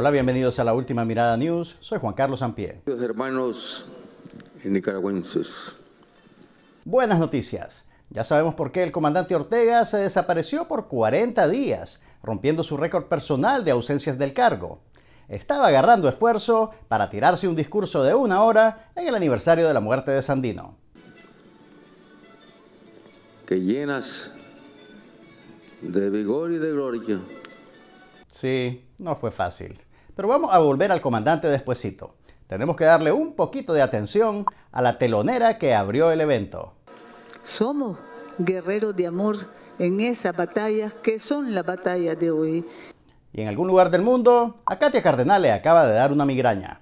Hola, bienvenidos a la última mirada news. Soy Juan Carlos Ampie. Hermanos nicaragüenses. Buenas noticias. Ya sabemos por qué el comandante Ortega se desapareció por 40 días, rompiendo su récord personal de ausencias del cargo. Estaba agarrando esfuerzo para tirarse un discurso de una hora en el aniversario de la muerte de Sandino. Que llenas de vigor y de gloria. Sí, no fue fácil. Pero vamos a volver al comandante despuesito. Tenemos que darle un poquito de atención a la telonera que abrió el evento. Somos guerreros de amor en esa batalla que son las batallas de hoy. Y en algún lugar del mundo, a Katia Cardenal le acaba de dar una migraña.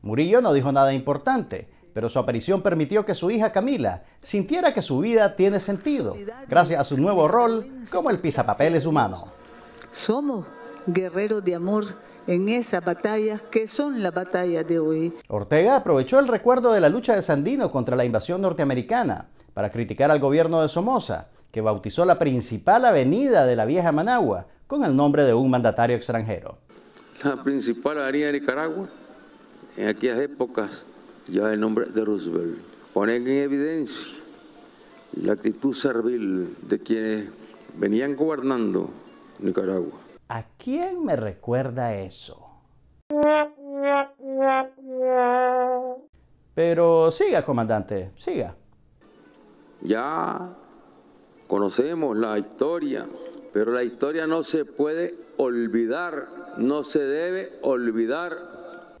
Murillo no dijo nada importante, pero su aparición permitió que su hija Camila sintiera que su vida tiene sentido, gracias a su nuevo rol como el es humano. Somos guerreros de amor en esas batallas que son las batallas de hoy. Ortega aprovechó el recuerdo de la lucha de Sandino contra la invasión norteamericana para criticar al gobierno de Somoza, que bautizó la principal avenida de la vieja Managua con el nombre de un mandatario extranjero. La principal avenida de Nicaragua, en aquellas épocas, lleva el nombre de Roosevelt. Ponen en evidencia la actitud servil de quienes venían gobernando Nicaragua ¿A quién me recuerda eso? Pero siga, comandante, siga. Ya conocemos la historia, pero la historia no se puede olvidar, no se debe olvidar.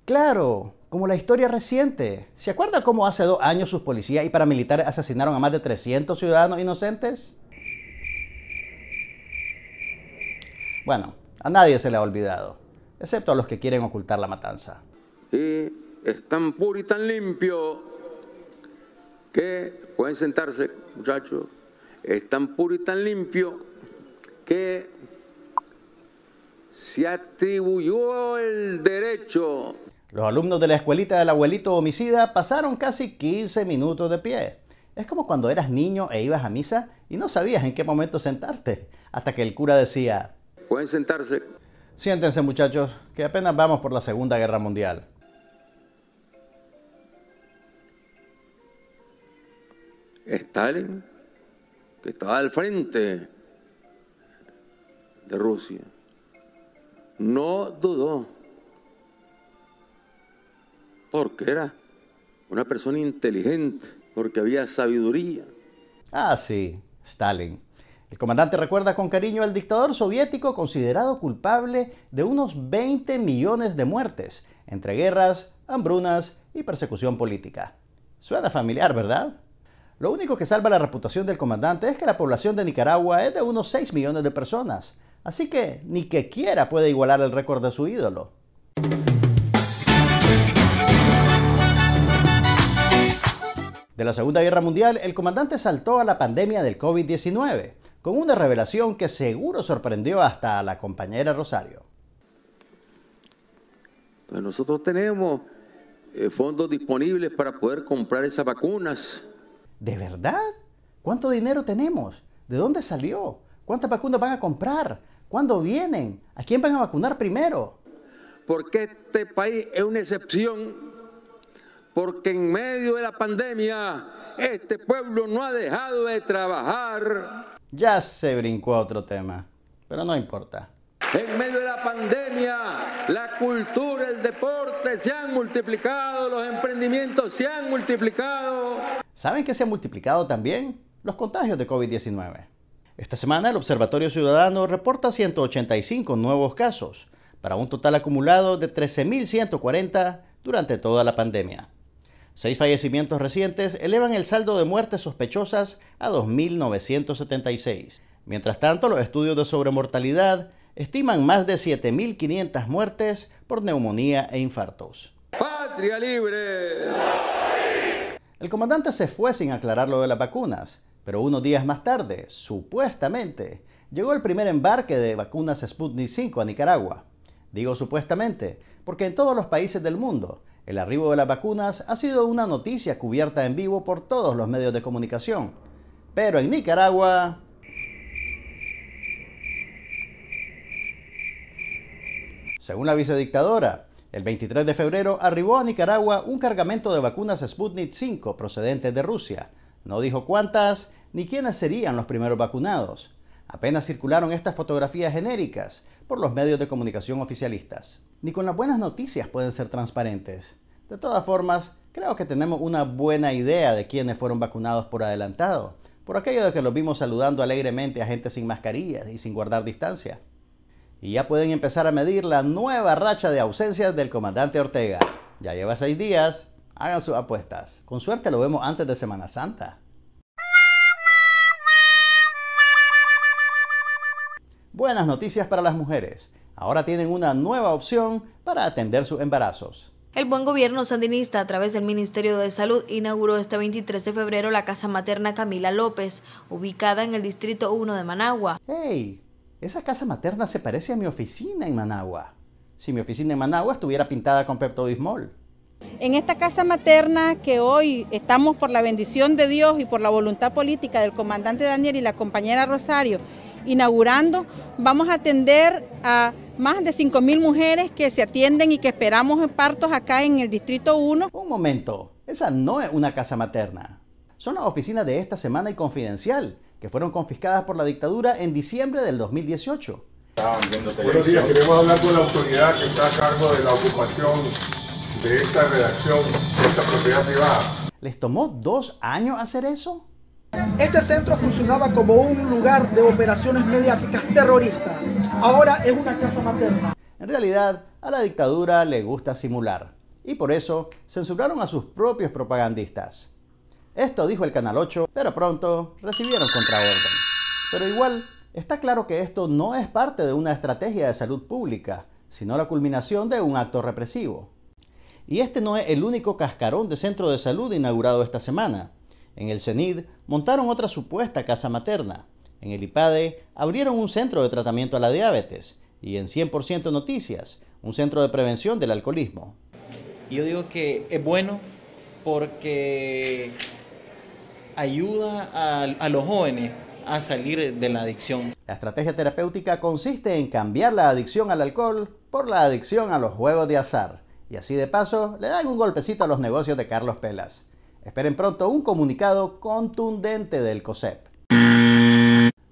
Claro, como la historia reciente. ¿Se acuerda cómo hace dos años sus policías y paramilitares asesinaron a más de 300 ciudadanos inocentes? Bueno, a nadie se le ha olvidado, excepto a los que quieren ocultar la matanza. Y es tan puro y tan limpio que pueden sentarse, muchachos. Es tan puro y tan limpio que se atribuyó el derecho. Los alumnos de la escuelita del abuelito homicida pasaron casi 15 minutos de pie. Es como cuando eras niño e ibas a misa y no sabías en qué momento sentarte, hasta que el cura decía, Pueden sentarse. Siéntense muchachos, que apenas vamos por la Segunda Guerra Mundial. Stalin, que estaba al frente de Rusia, no dudó, porque era una persona inteligente, porque había sabiduría. Ah, sí, Stalin el comandante recuerda con cariño al dictador soviético considerado culpable de unos 20 millones de muertes entre guerras, hambrunas y persecución política. Suena familiar, ¿verdad? Lo único que salva la reputación del comandante es que la población de Nicaragua es de unos 6 millones de personas, así que ni que quiera puede igualar el récord de su ídolo. De la Segunda Guerra Mundial, el comandante saltó a la pandemia del COVID-19 con una revelación que seguro sorprendió hasta a la compañera Rosario. Pues nosotros tenemos eh, fondos disponibles para poder comprar esas vacunas. ¿De verdad? ¿Cuánto dinero tenemos? ¿De dónde salió? ¿Cuántas vacunas van a comprar? ¿Cuándo vienen? ¿A quién van a vacunar primero? Porque este país es una excepción, porque en medio de la pandemia este pueblo no ha dejado de trabajar ya se brincó a otro tema, pero no importa. En medio de la pandemia, la cultura, el deporte se han multiplicado, los emprendimientos se han multiplicado. ¿Saben qué se han multiplicado también? Los contagios de COVID-19. Esta semana el Observatorio Ciudadano reporta 185 nuevos casos, para un total acumulado de 13.140 durante toda la pandemia. Seis fallecimientos recientes elevan el saldo de muertes sospechosas a 2.976. Mientras tanto, los estudios de sobremortalidad estiman más de 7.500 muertes por neumonía e infartos. ¡Patria libre! El comandante se fue sin aclarar lo de las vacunas, pero unos días más tarde, supuestamente, llegó el primer embarque de vacunas Sputnik 5 a Nicaragua. Digo supuestamente, porque en todos los países del mundo el arribo de las vacunas ha sido una noticia cubierta en vivo por todos los medios de comunicación. Pero en Nicaragua... Según la vicedictadora, el 23 de febrero arribó a Nicaragua un cargamento de vacunas Sputnik 5 procedentes de Rusia. No dijo cuántas ni quiénes serían los primeros vacunados. Apenas circularon estas fotografías genéricas por los medios de comunicación oficialistas ni con las buenas noticias pueden ser transparentes. De todas formas, creo que tenemos una buena idea de quiénes fueron vacunados por adelantado, por aquello de que los vimos saludando alegremente a gente sin mascarillas y sin guardar distancia. Y ya pueden empezar a medir la nueva racha de ausencias del comandante Ortega. Ya lleva seis días, hagan sus apuestas. Con suerte lo vemos antes de Semana Santa. Buenas noticias para las mujeres ahora tienen una nueva opción para atender sus embarazos. El buen gobierno sandinista a través del Ministerio de Salud inauguró este 23 de febrero la Casa Materna Camila López, ubicada en el Distrito 1 de Managua. ¡Hey! Esa casa materna se parece a mi oficina en Managua. Si mi oficina en Managua estuviera pintada con Pepto-Bismol. En esta casa materna que hoy estamos por la bendición de Dios y por la voluntad política del comandante Daniel y la compañera Rosario, inaugurando. Vamos a atender a más de 5.000 mujeres que se atienden y que esperamos en partos acá en el Distrito 1. Un momento, esa no es una casa materna. Son las oficinas de esta semana y confidencial, que fueron confiscadas por la dictadura en diciembre del 2018. Buenos días, queremos hablar con la autoridad que está a cargo de la ocupación de esta redacción, de esta propiedad privada. ¿Les tomó dos años hacer eso? Este centro funcionaba como un lugar de operaciones mediáticas terroristas. Ahora es una casa materna. En realidad, a la dictadura le gusta simular. Y por eso censuraron a sus propios propagandistas. Esto dijo el Canal 8, pero pronto recibieron contraorden. Pero igual, está claro que esto no es parte de una estrategia de salud pública, sino la culminación de un acto represivo. Y este no es el único cascarón de centro de salud inaugurado esta semana. En el CENID montaron otra supuesta casa materna. En el IPADE abrieron un centro de tratamiento a la diabetes. Y en 100% Noticias, un centro de prevención del alcoholismo. Yo digo que es bueno porque ayuda a, los jóvenes a salir de la adicción. La estrategia terapéutica consiste en cambiar la adicción al alcohol por la adicción a los juegos de azar. Y así de paso le dan un golpecito a los negocios de Carlos Pelas. Esperen pronto un comunicado contundente del COSEP.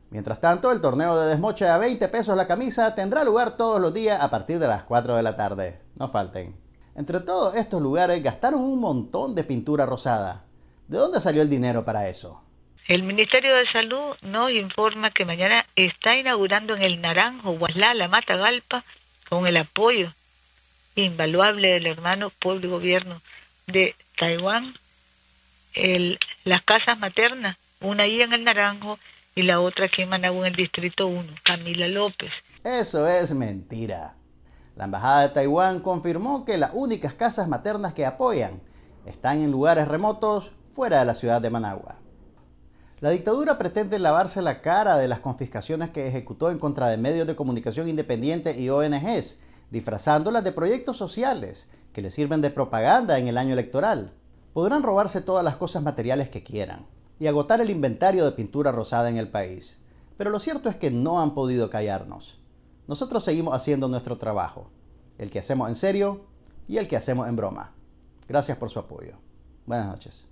Mientras tanto, el torneo de desmoche a 20 pesos la camisa tendrá lugar todos los días a partir de las 4 de la tarde. No falten. Entre todos estos lugares gastaron un montón de pintura rosada. ¿De dónde salió el dinero para eso? El Ministerio de Salud nos informa que mañana está inaugurando en el Naranjo, Guaslá, La Matagalpa, con el apoyo invaluable del hermano pueblo y gobierno de Taiwán, las casas maternas, una ahí en el Naranjo y la otra aquí en Managua en el Distrito 1, Camila López. Eso es mentira. La Embajada de Taiwán confirmó que las únicas casas maternas que apoyan están en lugares remotos fuera de la ciudad de Managua. La dictadura pretende lavarse la cara de las confiscaciones que ejecutó en contra de medios de comunicación independientes y ONGs, disfrazándolas de proyectos sociales que le sirven de propaganda en el año electoral podrán robarse todas las cosas materiales que quieran y agotar el inventario de pintura rosada en el país, pero lo cierto es que no han podido callarnos. Nosotros seguimos haciendo nuestro trabajo, el que hacemos en serio y el que hacemos en broma. Gracias por su apoyo. Buenas noches.